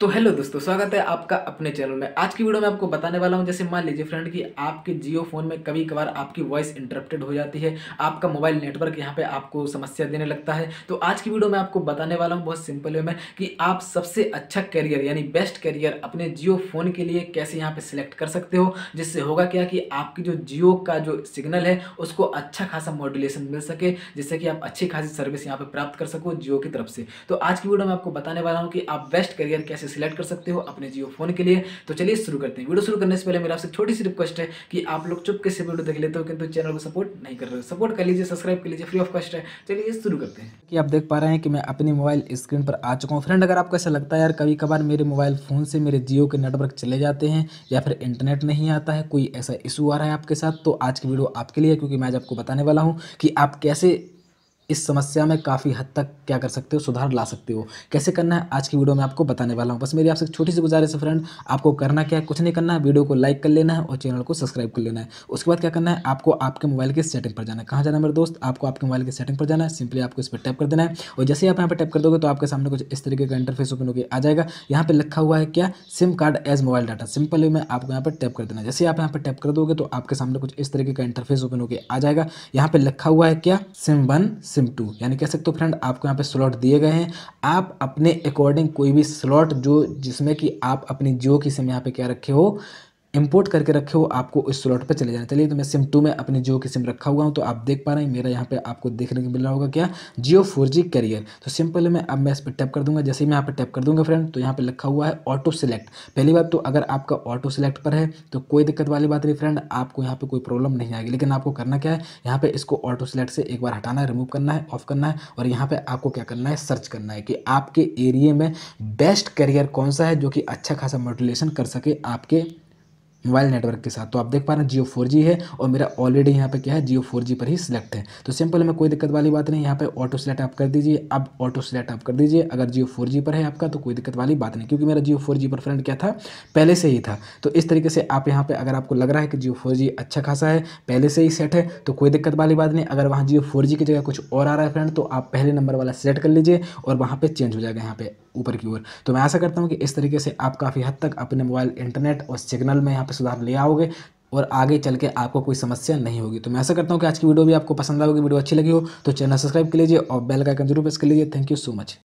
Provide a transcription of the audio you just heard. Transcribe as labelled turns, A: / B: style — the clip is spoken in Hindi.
A: तो हेलो दोस्तों स्वागत है आपका अपने चैनल में आज की वीडियो में आपको बताने वाला हूं जैसे मान लीजिए फ्रेंड कि आपके जियो फ़ोन में कभी कभार आपकी वॉइस इंटरप्टेड हो जाती है आपका मोबाइल नेटवर्क यहां पे आपको समस्या देने लगता है तो आज की वीडियो में आपको बताने वाला हूं बहुत सिंपल वे में कि आप सबसे अच्छा करियर यानी बेस्ट करियर अपने जियो फ़ोन के लिए कैसे यहाँ पर सिलेक्ट कर सकते हो जिससे होगा क्या कि आपकी जो जियो का जो सिग्नल है उसको अच्छा खासा मॉड्यूलेशन मिल सके जिससे कि आप अच्छी खासी सर्विस यहाँ पर प्राप्त कर सको जियो की तरफ से तो आज की वीडियो में आपको बताने वाला हूँ कि आप बेस्ट करियर कैसे सिलेक्ट कर सकते हो अपने जियो फोन के लिए तो चलिए शुरू करते हैं वीडियो शुरू करने से पहले मेरा आपसे छोटी सी रिक्वेस्ट है कि आप लोग चुपके से वीडियो देख लेते हो किंतु चैनल को सपोर्ट नहीं कर रहे सपोर्ट कर लीजिए सब्सक्राइब कर लीजिए फ्री ऑफ कॉस्ट है चलिए शुरू करते हैं कि आप देख पा रहे हैं कि मैं अपनी मोबाइल स्क्रीन पर आ चुका हूँ फ्रेंड अगर आपको ऐसा लगता है यार कभी कभार मेरे मोबाइल फ़ोन से मेरे जियो के नेटवर्क चले जाते हैं या फिर इंटरनेट नहीं आता है कोई ऐसा इशू आ रहा है आपके साथ तो आज की वीडियो आपके लिए क्योंकि मैं आज आपको बताने वाला हूँ कि आप कैसे इस समस्या में काफ़ी हद तक क्या कर सकते हो सुधार ला सकते हो कैसे करना है आज की वीडियो में आपको बताने वाला हूँ बस मेरी आपसे छोटी सी गुजारिश है फ्रेंड आपको करना क्या है कुछ नहीं करना है वीडियो को लाइक कर लेना है और चैनल को सब्सक्राइब कर लेना है उसके बाद क्या करना है आपको आपके मोबाइल की सेटिंग पर जाना है कहाँ जाना है मेरे दोस्त आपको आपके मोबाइल की सेटिंग पर जाना है सिंपली आपको इस पर टैप कर देना है और जैसे ही आप यहाँ पर टैप कर दोगे तो आपके सामने कुछ इस तरीके का इंटरफेस ओपन होकर आ जाएगा यहाँ पर लिखा हुआ है क्या SIM card as mobile data simply मैं आपको यहाँ पर टैप कर देना है जैसे आप यहाँ पर टैप कर दोगे तो आपके सामने कुछ इस तरीके का इंटरफेस ओपन होकर आ जाएगा यहाँ पर लिखा हुआ है क्या सिम वन सिम टू यानी कह सकते हो फ्रेंड आपको यहाँ पे स्लॉट दिए गए हैं आप अपने अकॉर्डिंग कोई भी स्लॉट जो जिसमें कि आप अपनी जियो की सिम यहाँ पे क्या रखे हो इंपोर्ट करके रखे हो आपको इस स्लॉट पर चले जाना चलिए तो मैं सिम टू में अपने जियो की सिम रखा हुआ हूँ तो आप देख पा रहे हैं मेरा यहाँ पे आपको देखने को मिल रहा होगा क्या जियो फोर जी करियर तो सिंपल है मैं अब मैं इस पर टैप कर दूंगा जैसे ही मैं यहाँ पे टैप कर दूंगा फ्रेंड तो यहाँ पर लिखा हुआ है ऑटो सिलेक्ट पहली बात तो अगर आपका ऑटो सिलेक्ट पर है तो कोई दिक्कत वाली बात नहीं फ्रेंड आपको यहाँ पर कोई प्रॉब्लम नहीं आएगी लेकिन आपको करना क्या है यहाँ पर इसको ऑटो सिलेक्ट से एक बार हटाना है रिमूव करना है ऑफ करना है और यहाँ पर आपको क्या करना है सर्च करना है कि आपके एरिए में बेस्ट करियर कौन सा है जो कि अच्छा खासा मोटिवेशन कर सके आपके मोबाइल नेटवर्क के साथ तो आप देख पा रहे हैं जियो फोर जी है और मेरा ऑलरेडी यहाँ पे क्या है जियो फोर जी पर ही सिलेक्ट है तो सिंपल में कोई दिक्कत वाली बात नहीं यहाँ पे ऑटो सेलेक्ट आप कर दीजिए अब ऑटो सेलेक्ट आप कर दीजिए अगर जियो फोर जी पर है आपका तो कोई दिक्कत वाली बात नहीं क्योंकि मेरा जियो फोर जी पर फ्रेंड क्या था पहले से ही था तो इस तरीके से आप यहाँ पर अगर आपको लग रहा है कि जियो फोर जी अच्छा खासा है पहले से ही सेट है तो कोई दिक्कत वाली बात नहीं अगर वहाँ जियो फोर जी की जगह कुछ और आ रहा है फ्रेंड तो आप पहले नंबर वाला सेलेक्ट कर लीजिए और वहाँ पर चेंज हो जाएगा यहाँ पर ऊपर की ओर तो मैं ऐसा करता हूँ कि इस तरीके से आप काफ़ी हद तक अपने मोबाइल इंटरनेट और सिग्नल में यहाँ पर सुधार ले आओगे और आगे चल के आपको कोई समस्या नहीं होगी तो मैं ऐसा करता हूँ कि आज की वीडियो भी आपको पसंद आएगी वीडियो अच्छी लगी हो तो चैनल सब्सक्राइब कर लीजिए और बेल का आइकन जरूर प्रेस कर लीजिए थैंक यू सो मच